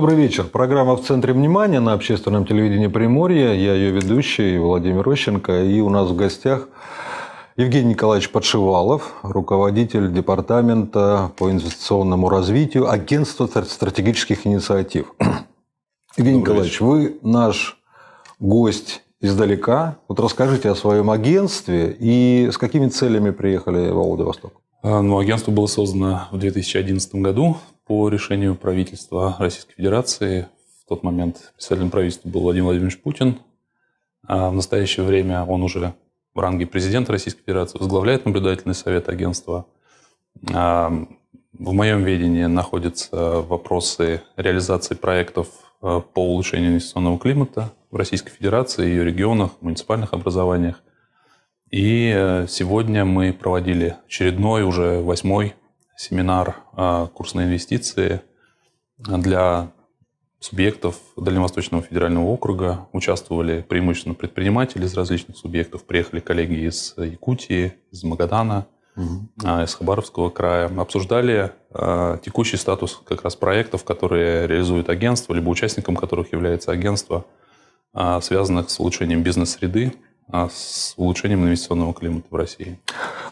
добрый вечер. Программа «В центре внимания» на общественном телевидении Приморья. Я ее ведущий Владимир Рощенко. И у нас в гостях Евгений Николаевич Подшивалов, руководитель департамента по инвестиционному развитию Агентства стратегических инициатив. Евгений добрый Николаевич, вечер. вы наш гость издалека. Вот расскажите о своем агентстве и с какими целями приехали в Владивосток. А, ну, агентство было создано в 2011 году по решению правительства Российской Федерации. В тот момент председателем правительства был Владимир Владимирович Путин. А в настоящее время он уже в ранге президента Российской Федерации возглавляет наблюдательный совет агентства. А в моем ведении находятся вопросы реализации проектов а, по улучшению инвестиционного климата в Российской Федерации, ее регионах, муниципальных образованиях. И э, сегодня мы проводили очередной, уже восьмой семинар а, «Курс на инвестиции» для субъектов Дальневосточного федерального округа. Участвовали преимущественно предприниматели из различных субъектов. Приехали коллеги из Якутии, из Магадана, угу. из Хабаровского края. Обсуждали а, текущий статус как раз проектов, которые реализует агентство, либо участником которых является агентство, э, связанных с улучшением бизнес-среды а с улучшением инвестиционного климата в России?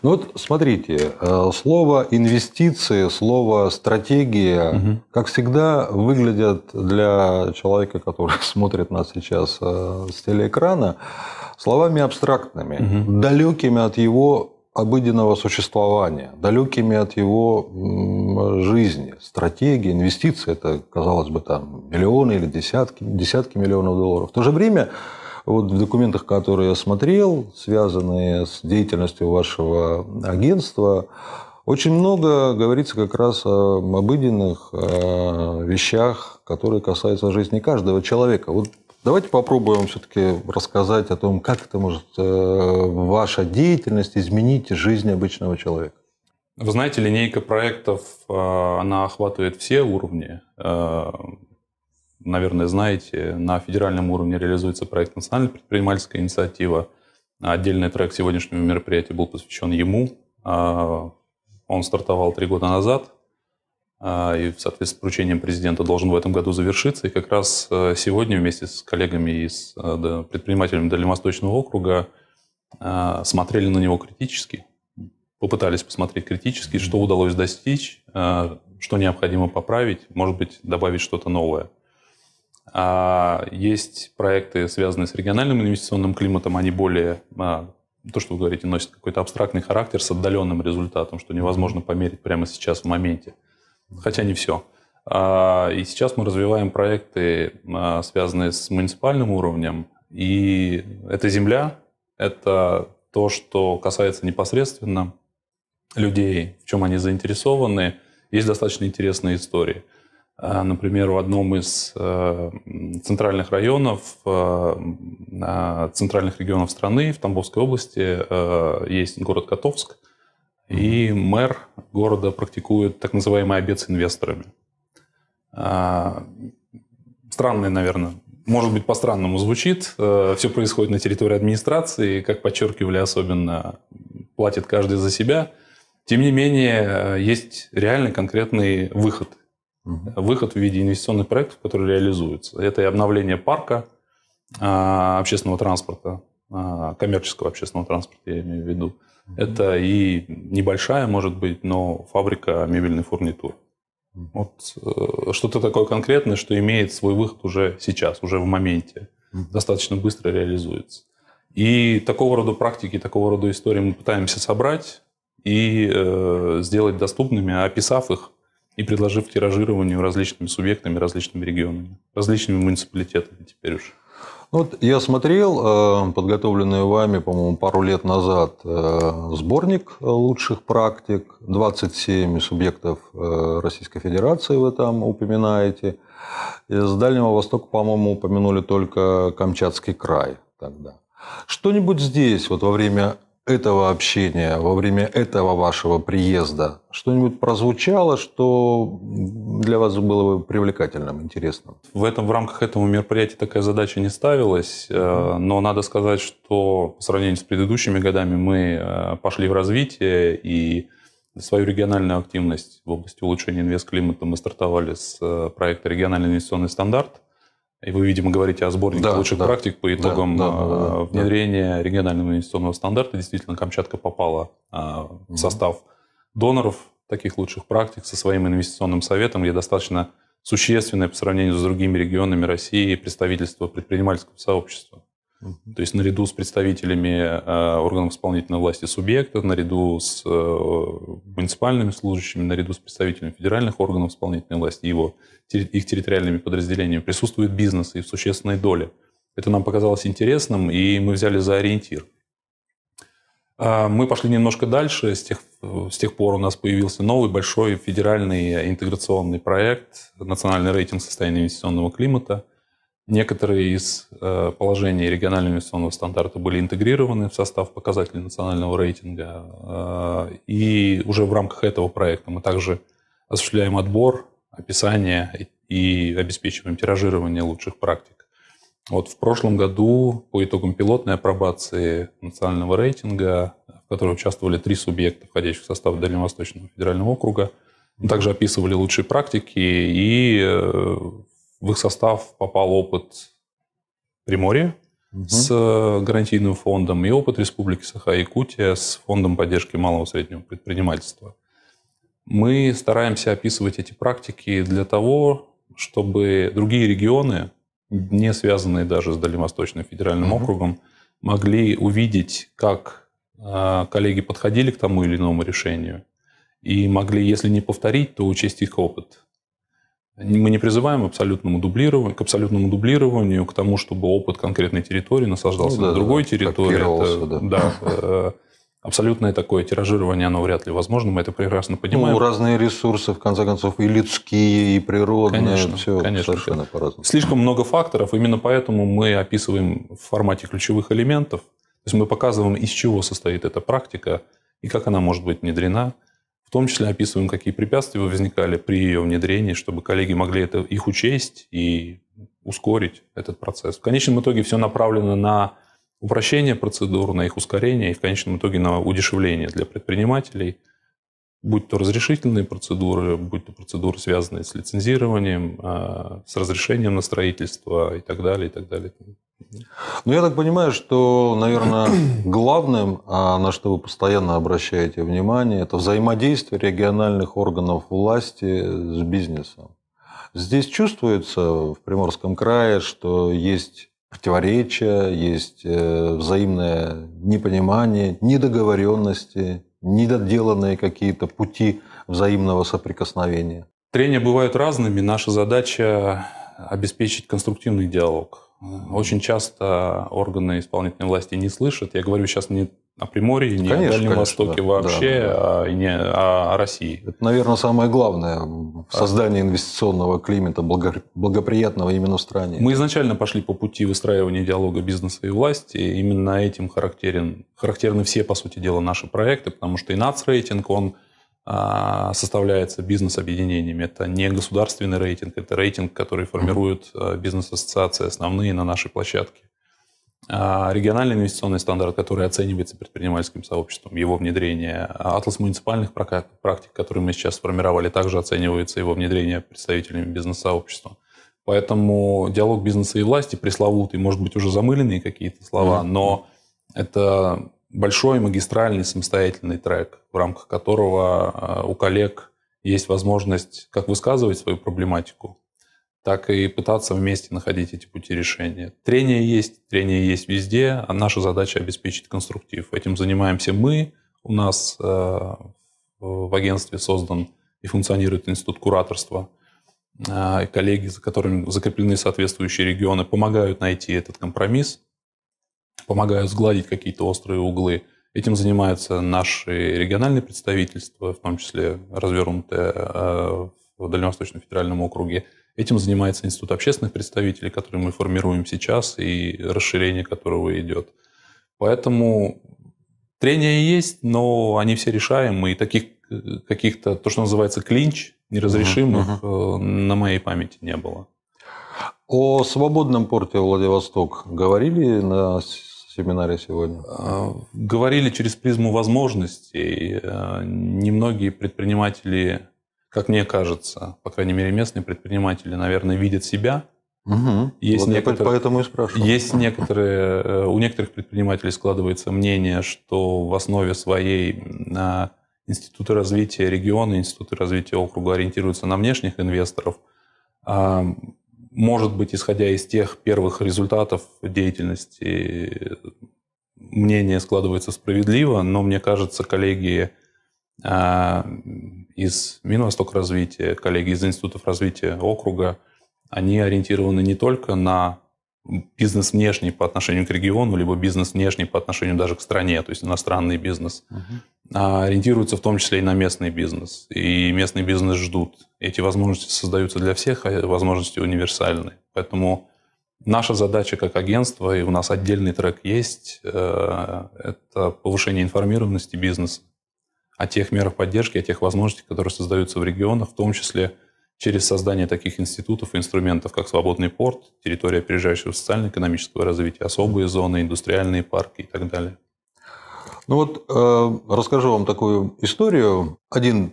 Ну вот смотрите, э, слово инвестиции, слово стратегия, угу. как всегда, выглядят для человека, который смотрит нас сейчас э, с телеэкрана, словами абстрактными, угу. далекими от его обыденного существования, далекими от его жизни, стратегии, инвестиции, это, казалось бы, там миллионы или десятки, десятки миллионов долларов. В то же время вот в документах, которые я смотрел, связанные с деятельностью вашего агентства, очень много говорится как раз об обыденных вещах, которые касаются жизни каждого человека. Вот давайте попробуем все-таки рассказать о том, как это может э, ваша деятельность изменить жизнь обычного человека. Вы знаете, линейка проектов, э, она охватывает все уровни э, наверное, знаете, на федеральном уровне реализуется проект «Национальная предпринимательская инициатива». Отдельный трек сегодняшнего мероприятия был посвящен ему. А, он стартовал три года назад а, и в соответствии с поручением президента должен в этом году завершиться. И как раз э, сегодня вместе с коллегами и с э, предпринимателями Дальневосточного округа а, смотрели на него критически, попытались посмотреть критически, что удалось достичь, что необходимо поправить, может быть, добавить что-то новое. А есть проекты, связанные с региональным инвестиционным климатом, они более, а, то, что вы говорите, носят какой-то абстрактный характер с отдаленным результатом, что невозможно померить прямо сейчас в моменте. Хотя не все. А, и сейчас мы развиваем проекты, а, связанные с муниципальным уровнем. И это земля, это то, что касается непосредственно людей, в чем они заинтересованы. Есть достаточно интересные истории – а, например, в одном из э, центральных районов, э, а, центральных регионов страны, в Тамбовской области, э, есть город Котовск, и мэр города практикует так называемый обед с инвесторами. А, странное, наверное, может быть, по-странному звучит. Все происходит на территории администрации, и, как подчеркивали особенно, платит каждый за себя. Тем не менее, есть реальный конкретный выход выход в виде инвестиционных проектов, которые реализуются. Это и обновление парка а, общественного транспорта, а, коммерческого общественного транспорта, я имею в виду. Угу. Это и небольшая, может быть, но фабрика мебельной фурнитуры. Угу. Вот э, что-то такое конкретное, что имеет свой выход уже сейчас, уже в моменте, угу. достаточно быстро реализуется. И такого рода практики, такого рода истории мы пытаемся собрать и э, сделать доступными, описав их и предложив тиражированию различными субъектами, различными регионами, различными муниципалитетами теперь уж. Ну вот я смотрел э, подготовленный вами, по-моему, пару лет назад э, сборник лучших практик. 27 субъектов э, Российской Федерации вы там упоминаете. Из Дальнего Востока, по-моему, упомянули только Камчатский край тогда. Что-нибудь здесь вот во время этого общения, во время этого вашего приезда что-нибудь прозвучало, что для вас было бы привлекательным, интересным? В, этом, в рамках этого мероприятия такая задача не ставилась, э, но надо сказать, что по сравнению с предыдущими годами мы э, пошли в развитие, и свою региональную активность в области улучшения инвестклимата мы стартовали с э, проекта «Региональный инвестиционный стандарт», и вы, видимо, говорите о сборнике да, лучших да. практик по итогам да, да, да, да, внедрения да. регионального инвестиционного стандарта. Действительно, Камчатка попала а, в угу. состав доноров таких лучших практик со своим инвестиционным советом, где достаточно существенное по сравнению с другими регионами России представительство предпринимательского сообщества. То есть наряду с представителями э, органов исполнительной власти субъекта, наряду с э, муниципальными служащими, наряду с представителями федеральных органов исполнительной власти его, их территориальными подразделениями присутствует бизнес и в существенной доле. Это нам показалось интересным, и мы взяли за ориентир. А, мы пошли немножко дальше. С тех, с тех пор у нас появился новый большой федеральный интеграционный проект «Национальный рейтинг состояния инвестиционного климата», Некоторые из э, положений регионального инвестиционного стандарта были интегрированы в состав показателей национального рейтинга. Э, и уже в рамках этого проекта мы также осуществляем отбор, описание и обеспечиваем тиражирование лучших практик. Вот в прошлом году по итогам пилотной апробации национального рейтинга, в которой участвовали три субъекта, входящих в состав Дальневосточного федерального округа, также описывали лучшие практики и э, в их состав попал опыт Приморья угу. с э, гарантийным фондом и опыт Республики Саха-Якутия с фондом поддержки малого и среднего предпринимательства. Мы стараемся описывать эти практики для того, чтобы другие регионы, не связанные даже с Дальневосточным федеральным угу. округом, могли увидеть, как э, коллеги подходили к тому или иному решению и могли, если не повторить, то учесть их опыт. Мы не призываем абсолютному дублированию, к абсолютному дублированию, к тому, чтобы опыт конкретной территории насаждался ну, да, на другой да, территории. Это, да. да э, абсолютное такое тиражирование, оно вряд ли возможно, мы это прекрасно ну, понимаем. Ну, разные ресурсы, в конце концов, и людские, и природные, конечно, все конечно. совершенно по-разному. Слишком много факторов, именно поэтому мы описываем в формате ключевых элементов, то есть мы показываем, из чего состоит эта практика и как она может быть внедрена, в том числе описываем, какие препятствия возникали при ее внедрении, чтобы коллеги могли это, их учесть и ускорить этот процесс. В конечном итоге все направлено на упрощение процедур, на их ускорение и в конечном итоге на удешевление для предпринимателей, будь то разрешительные процедуры, будь то процедуры, связанные с лицензированием, э, с разрешением на строительство и так далее, и так далее. Ну, я так понимаю, что, наверное, главным, а, на что вы постоянно обращаете внимание, это взаимодействие региональных органов власти с бизнесом. Здесь чувствуется в Приморском крае, что есть противоречия, есть э, взаимное непонимание, недоговоренности, недоделанные какие-то пути взаимного соприкосновения. Трения бывают разными. Наша задача обеспечить конструктивный диалог очень часто органы исполнительной власти не слышат. Я говорю сейчас не о Приморье, не конечно, о Дальнем конечно, Востоке да, вообще, да, да. А, не о, о России. Это, наверное, самое главное в а. создании инвестиционного климата, благоприятного именно в стране. Мы изначально пошли по пути выстраивания диалога бизнеса и власти. именно этим характерен, характерны все, по сути дела, наши проекты, потому что и НАЦ-рейтинг, он а, составляется бизнес-объединениями. Это не государственный рейтинг, это рейтинг, который формируют а, бизнес-ассоциации основные на нашей площадке. А, региональный инвестиционный стандарт, который оценивается предпринимательским сообществом, его внедрение, атлас муниципальных практик, который мы сейчас сформировали, также оценивается его внедрение представителями бизнес-сообщества. Поэтому диалог бизнеса и власти пресловутый, может быть, уже замыленные какие-то слова, но это большой магистральный самостоятельный трек, в рамках которого э, у коллег есть возможность как высказывать свою проблематику, так и пытаться вместе находить эти пути решения. Трение есть, трение есть везде, а наша задача обеспечить конструктив. Этим занимаемся мы. У нас э, в агентстве создан и функционирует институт кураторства. Э, коллеги, за которыми закреплены соответствующие регионы, помогают найти этот компромисс – помогают сгладить какие-то острые углы. Этим занимаются наши региональные представительства, в том числе развернутые э, в Дальневосточном федеральном округе. Этим занимается Институт общественных представителей, который мы формируем сейчас и расширение которого идет. Поэтому трения есть, но они все решаемы. И таких э, каких-то, то, что называется клинч, неразрешимых, uh-huh. на моей памяти не было. О свободном порте Владивосток говорили на семинаре сегодня? А, говорили через призму возможностей. Э, немногие предприниматели, как мне кажется, по крайней мере местные предприниматели, наверное, видят себя. Угу. Есть вот некоторые, поэтому и спрашиваю. Есть некоторые, э, у некоторых предпринимателей складывается мнение, что в основе своей а, институты развития региона, институты развития округа ориентируются на внешних инвесторов. А, может быть, исходя из тех первых результатов деятельности, мнение складывается справедливо, но мне кажется, коллеги а, из Минвосток развития, коллеги из институтов развития округа, они ориентированы не только на бизнес внешний по отношению к региону, либо бизнес внешний по отношению даже к стране, то есть иностранный бизнес. Uh-huh. А, ориентируются в том числе и на местный бизнес. И местный бизнес ждут. Эти возможности создаются для всех, а возможности универсальны. Поэтому наша задача как агентство, и у нас отдельный трек есть, э, это повышение информированности бизнеса о тех мерах поддержки, о тех возможностях, которые создаются в регионах, в том числе через создание таких институтов и инструментов, как свободный порт, территория опережающего социально-экономического развития, особые зоны, индустриальные парки и так далее. Ну вот э, расскажу вам такую историю. Один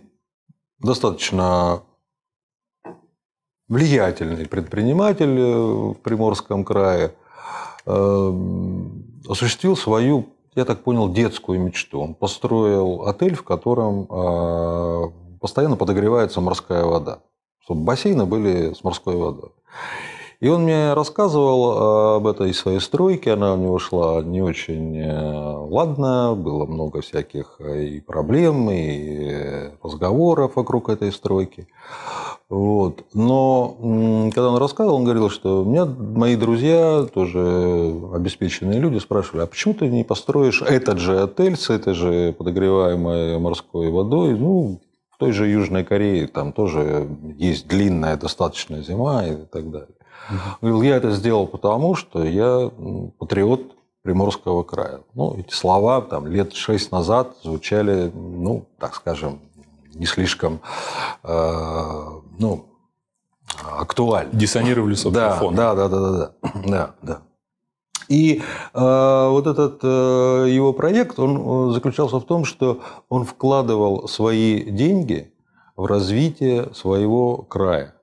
достаточно влиятельный предприниматель э, в Приморском крае э, осуществил свою, я так понял, детскую мечту. Он построил отель, в котором э, постоянно подогревается морская вода, чтобы бассейны были с морской водой. И он мне рассказывал э, об этой своей стройке. Она у него шла не очень э, ладно. Было много всяких э, и проблем, и разговоров вокруг этой стройки. Вот. Но когда он рассказывал, он говорил, что у меня мои друзья, тоже обеспеченные люди, спрашивали, а почему ты не построишь этот же отель с этой же подогреваемой морской водой? Ну, в той же Южной Корее там тоже есть длинная достаточно зима и так далее. Говорил, я это сделал потому, что я патриот Приморского края. Ну, эти слова там лет шесть назад звучали, ну, так скажем, не слишком, э, ну, актуально. Диссонировали с да, да, да, да, да, да, да, да. И э, вот этот э, его проект, он э, заключался в том, что он вкладывал свои деньги в развитие своего края.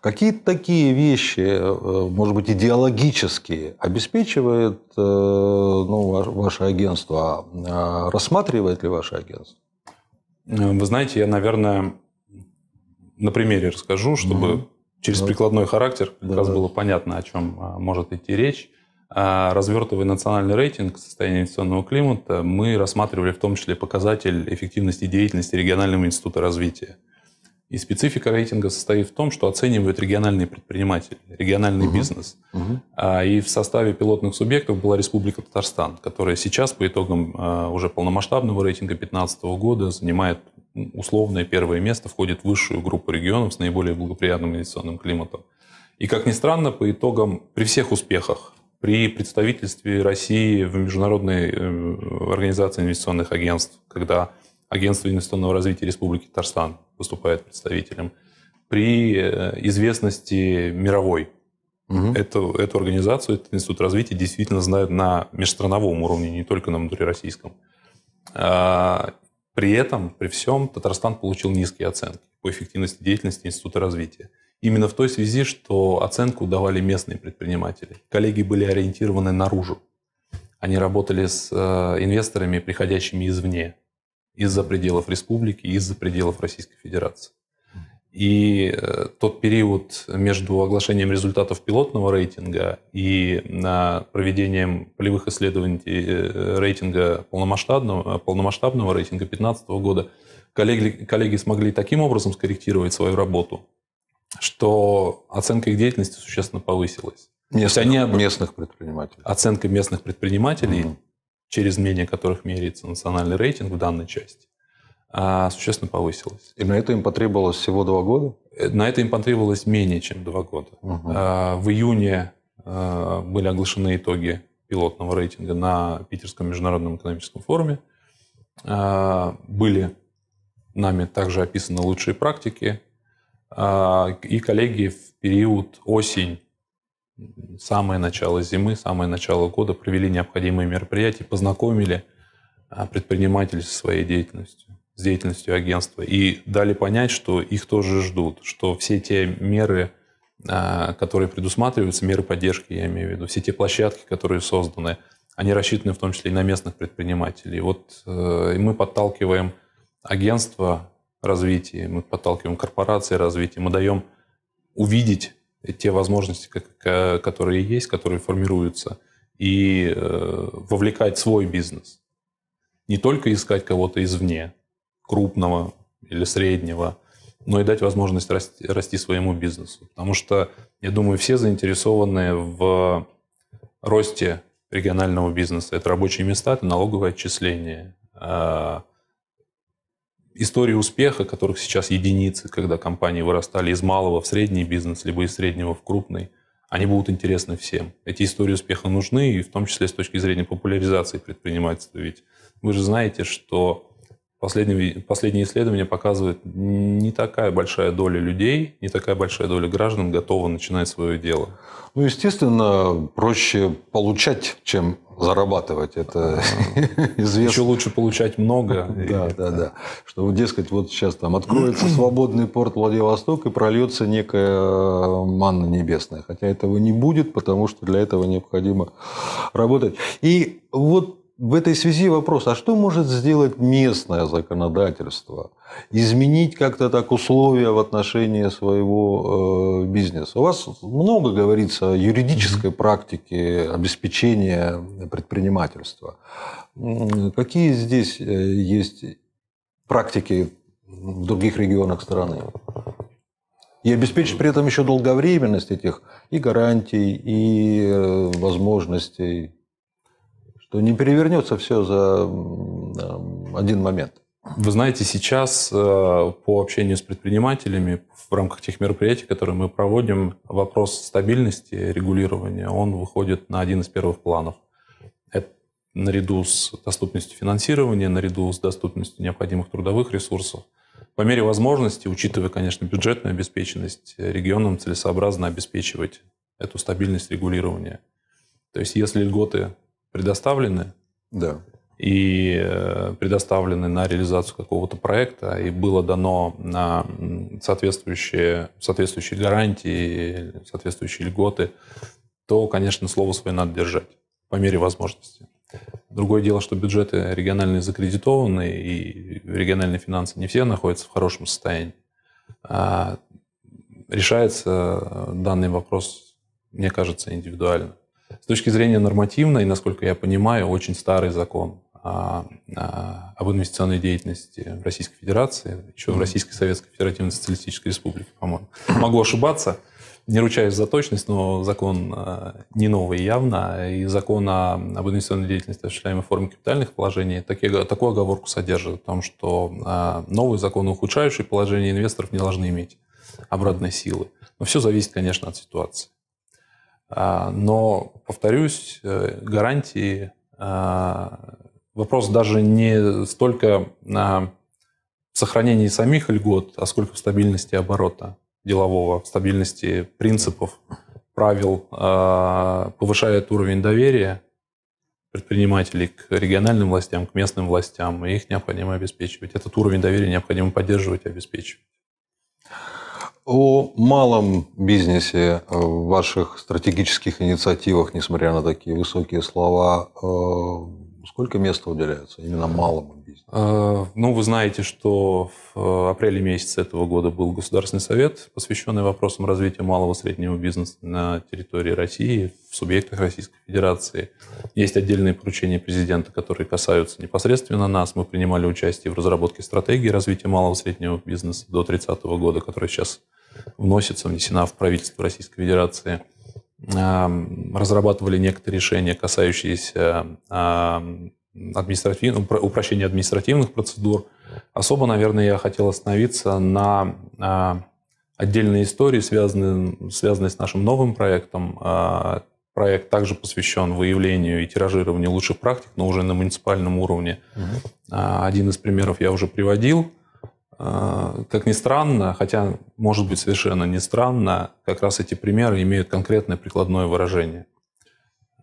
Какие-то такие вещи, э, может быть, идеологические, обеспечивает э, ну, ваше агентство? А, а рассматривает ли ваше агентство? Вы знаете, я, наверное, на примере расскажу, чтобы угу. через да. прикладной характер как да. раз было понятно, о чем а, может идти речь. Развертывая национальный рейтинг состояния инвестиционного климата, мы рассматривали в том числе показатель эффективности деятельности регионального института развития. И специфика рейтинга состоит в том, что оценивают региональные предприниматели, региональный угу. бизнес. Угу. И в составе пилотных субъектов была Республика Татарстан, которая сейчас по итогам а, уже полномасштабного рейтинга 2015 года занимает условное первое место, входит в высшую группу регионов с наиболее благоприятным инвестиционным климатом. И, как ни странно, по итогам, при всех успехах, при представительстве России в Международной э, организации инвестиционных агентств, когда Агентство инвестиционного развития Республики Татарстан выступает представителем. При э, известности мировой угу. эту, эту организацию, этот институт развития действительно знают на межстрановом уровне, не только на внутрироссийском. А, при этом, при всем, Татарстан получил низкие оценки по эффективности деятельности Института развития. Именно в той связи, что оценку давали местные предприниматели. Коллеги были ориентированы наружу. Они работали с э, инвесторами, приходящими извне из-за пределов республики, из-за пределов Российской Федерации. И э, тот период между оглашением результатов пилотного рейтинга и э, проведением полевых исследований э, рейтинга полномасштабного, полномасштабного рейтинга 2015 года коллеги, коллеги смогли таким образом скорректировать свою работу, что оценка их деятельности существенно повысилась. Местных, они... местных предпринимателей. Оценка местных предпринимателей. Mm-hmm через мнения которых меряется национальный рейтинг в данной части, а, существенно повысилась. И на это им потребовалось всего два года? Э, на это им потребовалось менее чем два года. Угу. В июне а, были оглашены итоги пилотного рейтинга на Питерском международном экономическом форуме. Были нами также описаны лучшие практики. И коллеги в период осень самое начало зимы, самое начало года провели необходимые мероприятия, познакомили а, предпринимателей со своей деятельностью, с деятельностью агентства и дали понять, что их тоже ждут, что все те меры, а, которые предусматриваются, меры поддержки, я имею в виду, все те площадки, которые созданы, они рассчитаны в том числе и на местных предпринимателей. Вот э, и мы подталкиваем агентство развития, мы подталкиваем корпорации развития, мы даем увидеть те возможности, э, которые есть, которые формируются, и э, вовлекать свой бизнес. Не только искать кого-то извне, крупного или среднего, но и дать возможность расти, расти своему бизнесу. Потому что, я думаю, все заинтересованы в росте регионального бизнеса. Это рабочие места, это налоговое отчисление, а, истории успеха, которых сейчас единицы, когда компании вырастали из малого в средний бизнес, либо из среднего в крупный, они будут интересны всем. Эти истории успеха нужны, и в том числе с точки зрения популяризации предпринимательства. Ведь вы же знаете, что Последние, последние исследования показывают, не такая большая доля людей, не такая большая доля граждан готова начинать свое дело. Ну, естественно, проще получать, чем зарабатывать. Это известно. Еще лучше получать много. да, да, да. Что, дескать, вот сейчас там откроется свободный порт Владивосток и прольется некая э, манна небесная. Хотя этого не будет, потому что для этого необходимо работать. И вот в этой связи вопрос, а что может сделать местное законодательство? Изменить как-то так условия в отношении своего э, бизнеса? У вас много говорится о юридической практике обеспечения предпринимательства. Какие здесь э, есть практики в других регионах страны? И обеспечить при этом еще долговременность этих и гарантий, и э, возможностей что не перевернется все за один момент. Вы знаете, сейчас э, по общению с предпринимателями в рамках тех мероприятий, которые мы проводим, вопрос стабильности регулирования, он выходит на один из первых планов. Это наряду с доступностью финансирования, наряду с доступностью необходимых трудовых ресурсов. По мере возможности, учитывая, конечно, бюджетную обеспеченность, э, регионам целесообразно обеспечивать эту стабильность регулирования. То есть если льготы предоставлены. Да. И э, предоставлены на реализацию какого-то проекта, и было дано на соответствующие, соответствующие гарантии, соответствующие льготы, то, конечно, слово свое надо держать по мере возможности. Другое дело, что бюджеты региональные закредитованы, и региональные финансы не все находятся в хорошем состоянии. А, решается данный вопрос, мне кажется, индивидуально. С точки зрения нормативной, насколько я понимаю, очень старый закон об инвестиционной деятельности в Российской Федерации, еще в Российской Советской Федеративной Социалистической Республике, по-моему. Могу ошибаться, не ручаюсь за точность, но закон э, не новый явно, и закон об инвестиционной деятельности, осуществляемой в форме капитальных положений, такие, такую оговорку содержит, о том, что э, новый закон ухудшающий положение инвесторов, не должны иметь обратной силы. Но все зависит, конечно, от ситуации. А, но, повторюсь, э, гарантии а, вопрос даже не столько в сохранении самих льгот, а сколько в стабильности оборота делового, в стабильности принципов, правил, а, повышает уровень доверия предпринимателей к региональным властям, к местным властям, и их необходимо обеспечивать. Этот уровень доверия необходимо поддерживать и обеспечивать о малом бизнесе, в э, ваших стратегических инициативах, несмотря на такие высокие слова, э, Сколько места уделяется именно малому бизнесу? Э, ну, вы знаете, что в э, апреле месяце этого года был Государственный совет, посвященный вопросам развития малого и среднего бизнеса на территории России, в субъектах Российской Федерации. Есть отдельные поручения президента, которые касаются непосредственно нас. Мы принимали участие в разработке стратегии развития малого и среднего бизнеса до 30 года, которая сейчас вносится, внесена в правительство Российской Федерации – разрабатывали некоторые решения, касающиеся административных, ну, упрощения административных процедур. Особо, наверное, я хотел остановиться на а, отдельной истории, связанной, связанной с нашим новым проектом. А, проект также посвящен выявлению и тиражированию лучших практик, но уже на муниципальном уровне. Угу. Один из примеров я уже приводил. Э, как ни странно, хотя, может быть, совершенно не странно, как раз эти примеры имеют конкретное прикладное выражение.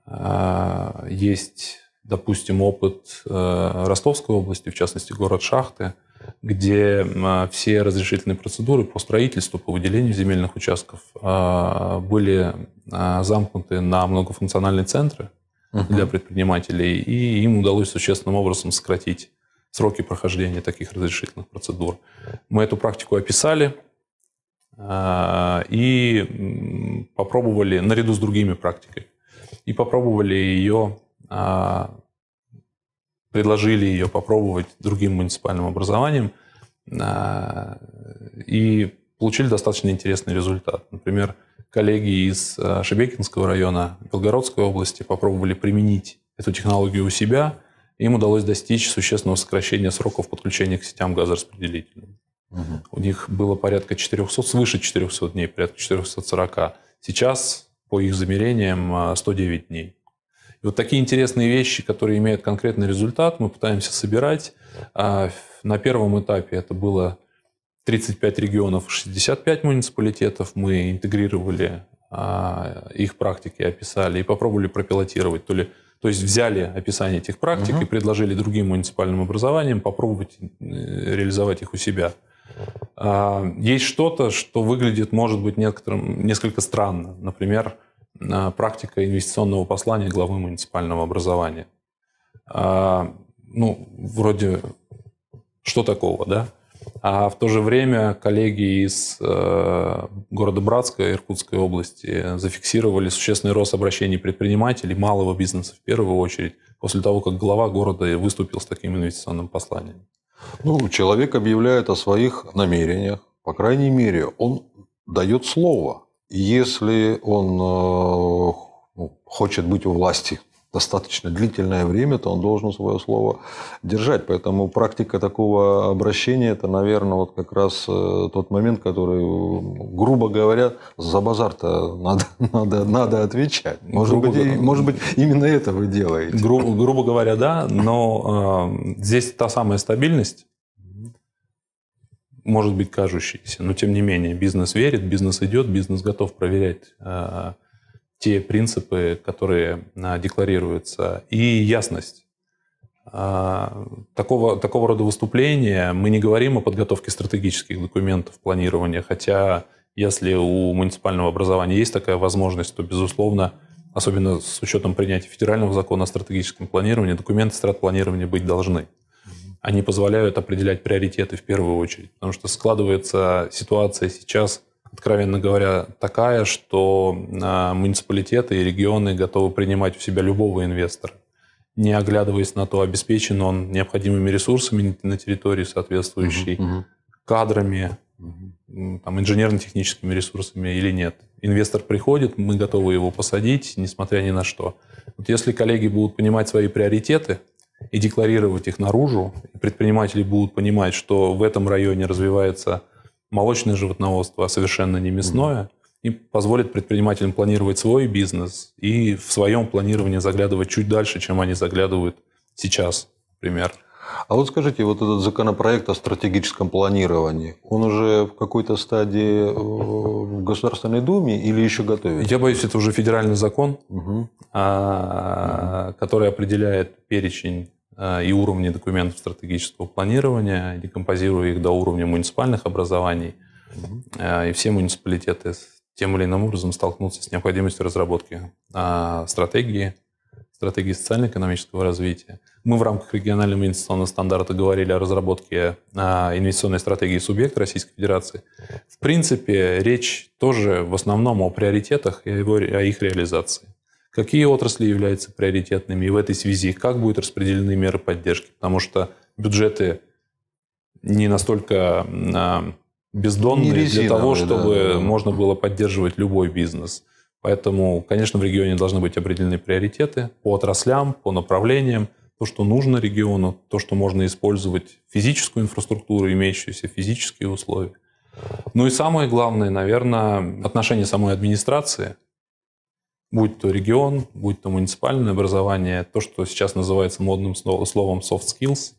Э, есть, допустим, опыт э, Ростовской области, в частности, город Шахты, где все разрешительные процедуры по строительству, по выделению земельных участков были замкнуты на многофункциональные центры для предпринимателей, и им удалось существенным образом сократить сроки прохождения таких разрешительных процедур. Мы эту практику описали а, и попробовали, наряду с другими практиками, и попробовали ее, а, предложили ее попробовать другим муниципальным образованием а, и получили достаточно интересный результат. Например, коллеги из Шебекинского района Белгородской области попробовали применить эту технологию у себя им удалось достичь существенного сокращения сроков подключения к сетям газораспределителям. Угу. У них было порядка 400, свыше 400 дней, порядка 440. Сейчас, по их замерениям, 109 а, дней. И вот такие интересные вещи, которые имеют конкретный результат, мы пытаемся собирать. А, на первом этапе это было 35 регионов, 65 муниципалитетов. Мы интегрировали а, их практики, описали и попробовали пропилотировать то ли то есть взяли описание этих практик угу. и предложили другим муниципальным образованиям попробовать э, реализовать их у себя. А, есть что-то, что выглядит, может быть, некоторым, несколько странно. Например, а, практика инвестиционного послания главы муниципального образования. А, ну, вроде, что такого, да? А в то же время коллеги из э, города Братска, Иркутской области, зафиксировали существенный рост обращений предпринимателей малого бизнеса в первую очередь, после того, как глава города выступил с таким инвестиционным посланием. Ну, человек объявляет о своих намерениях. По крайней мере, он дает слово. Если он э, ну, хочет быть у власти, достаточно длительное время, то он должен свое слово держать. Поэтому практика такого обращения – это, наверное, вот как раз э, тот момент, который, э, грубо говоря, за базар-то надо, надо, надо отвечать. Может, грубо, быть, может быть, именно это вы делаете. Гру, грубо говоря, да, но э, здесь та самая стабильность, может быть, кажущаяся, но тем не менее, бизнес верит, бизнес идет, бизнес готов проверять э, те принципы, которые а, декларируются, и ясность. А, такого, такого рода выступления мы не говорим о подготовке стратегических документов планирования, хотя если у муниципального образования есть такая возможность, то, безусловно, особенно с учетом принятия федерального закона о стратегическом планировании, документы стратпланирования быть должны. Они позволяют определять приоритеты в первую очередь, потому что складывается ситуация сейчас – откровенно говоря, такая, что а, муниципалитеты и регионы готовы принимать в себя любого инвестора, не оглядываясь на то, обеспечен он необходимыми ресурсами на территории, соответствующей угу, угу. кадрами, там, инженерно-техническими ресурсами или нет. Инвестор приходит, мы готовы его посадить, несмотря ни на что. Вот если коллеги будут понимать свои приоритеты, и декларировать их наружу. Предприниматели будут понимать, что в этом районе развивается молочное животноводство, а совершенно не мясное, и позволит предпринимателям планировать свой бизнес и в своем планировании заглядывать чуть дальше, чем они заглядывают сейчас, например. А вот скажите, вот этот законопроект о стратегическом планировании, он уже в какой-то стадии э, в Государственной Думе или еще готовится? Я боюсь, это уже федеральный закон, угу. который определяет перечень а, и уровни документов стратегического планирования, декомпозируя их до уровня муниципальных образований. А, и все муниципалитеты тем или иным образом столкнутся с необходимостью разработки а, стратегии, стратегии социально-экономического развития. Мы в рамках регионального инвестиционного стандарта говорили о разработке инвестиционной стратегии субъекта Российской Федерации. В принципе, речь тоже в основном о приоритетах и о их реализации какие отрасли являются приоритетными и в этой связи как будут распределены меры поддержки, потому что бюджеты не настолько а, бездонные не резиновые, для того, чтобы да, можно было поддерживать любой бизнес. Поэтому, конечно, в регионе должны быть определенные приоритеты по отраслям, по направлениям, то, что нужно региону, то, что можно использовать физическую инфраструктуру, имеющиеся физические условия. Ну и самое главное, наверное, отношение самой администрации будь то регион, будь то муниципальное образование, то, что сейчас называется модным словом soft skills,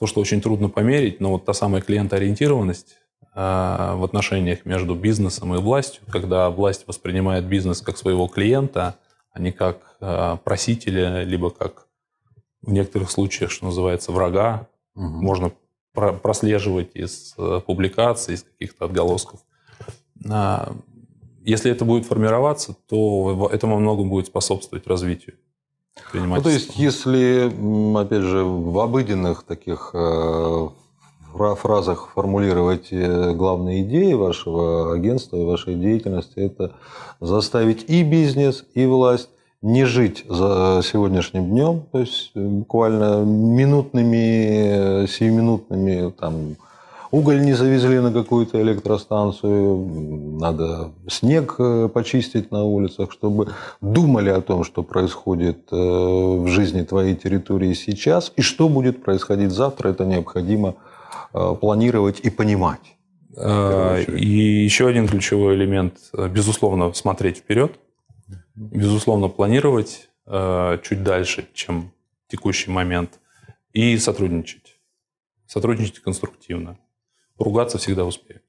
то, что очень трудно померить, но вот та самая клиентоориентированность а, в отношениях между бизнесом и властью, когда власть воспринимает бизнес как своего клиента, а не как а, просителя, либо как в некоторых случаях, что называется, врага, угу. можно прослеживать из э, публикаций, из каких-то отголосков. А, если это будет формироваться, то это во многом будет способствовать развитию. Ну, то есть, если, опять же, в обыденных таких э, фразах формулировать э, главные идеи вашего агентства и вашей деятельности, это заставить и бизнес, и власть не жить за сегодняшним днем, то есть э, буквально минутными, сиюминутными там, уголь не завезли на какую-то электростанцию, надо снег э, почистить на улицах, чтобы думали о том, что происходит э, в жизни твоей территории сейчас и что будет происходить завтра, это необходимо э, планировать и понимать. И еще один ключевой элемент, безусловно, смотреть вперед, безусловно, планировать чуть дальше, чем текущий момент, и сотрудничать. Сотрудничать конструктивно ругаться всегда успею.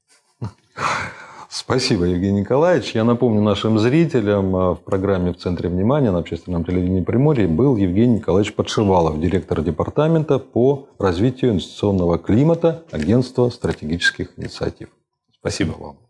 Спасибо, Евгений Николаевич. Я напомню нашим зрителям, а, в программе «В центре внимания» на общественном телевидении Приморья был Евгений Николаевич Подшивалов, директор департамента по развитию институционного климата Агентства стратегических инициатив. Спасибо вам.